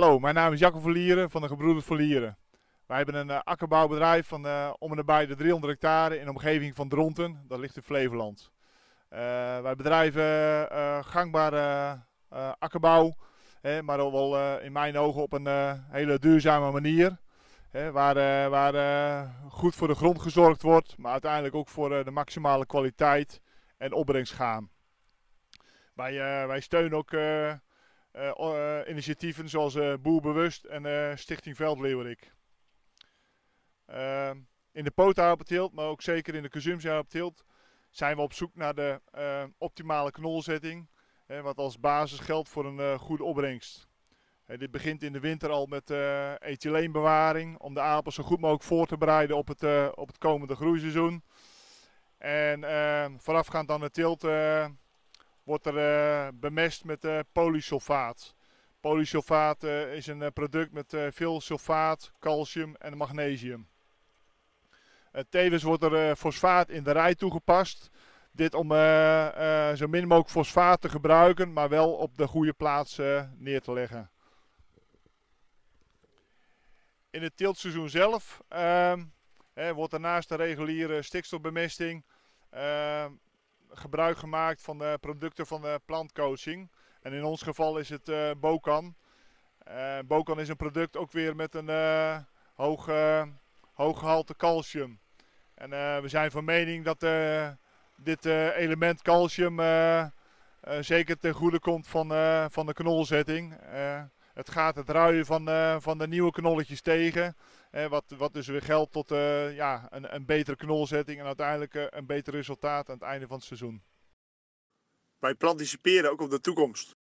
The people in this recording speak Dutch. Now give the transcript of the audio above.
Hallo, mijn naam is Jacco Verlieren van de Gebroeders Verlieren. Wij hebben een eh, akkerbouwbedrijf van eh, om en nabij de 300 hectare in de omgeving van Dronten, dat ligt in Flevoland. Eh, wij bedrijven gangbare akkerbouw, hè, maar ook wel in mijn ogen op een hele duurzame manier. Hè, waar, waar goed voor de grond gezorgd wordt, maar uiteindelijk ook voor de maximale kwaliteit en opbrengst gaan. Wij, wij steunen ook eh, eh, initiatieven zoals eh, boer bewust en Stichting Veldleeuwerik. Ehm, in de poothaarbeteelt, maar ook zeker in de tilt zijn we op zoek naar de ehm, optimale knolzetting. wat als basis geldt voor een goede opbrengst. dit begint in de winter al met uh, om de apen zo goed mogelijk voor te bereiden op het, op het komende groeiseizoen. En uh, voorafgaand aan de teelt wordt er eh, bemest met eh, polysulfaat. Polysulfaat eh, is een product met veel sulfaat, calcium en magnesium. tevens wordt er fosfaat in de rij toegepast. Dit om zo min mogelijk fosfaat te gebruiken, maar wel op de goede plaats neer te leggen. In het tiltseizoen zelf ehm, wordt er naast de reguliere stikstofbemesting ehm, gebruik gemaakt van de producten van de plantcoaching. En in ons geval is het eh, Bokan. Eh, Bokan is een product ook weer met een eh, hoog, hoog gehalte calcium. En we zijn van mening dat dit element calcium zeker ten goede komt van, van de knolzetting. het gaat het ruien van, van de nieuwe knolletjes tegen wat, wat dus weer geldt tot eh, ja, een, een betere knolzetting en uiteindelijk eh, een beter resultaat aan het einde van het seizoen. Wij anticiperen ook op de toekomst.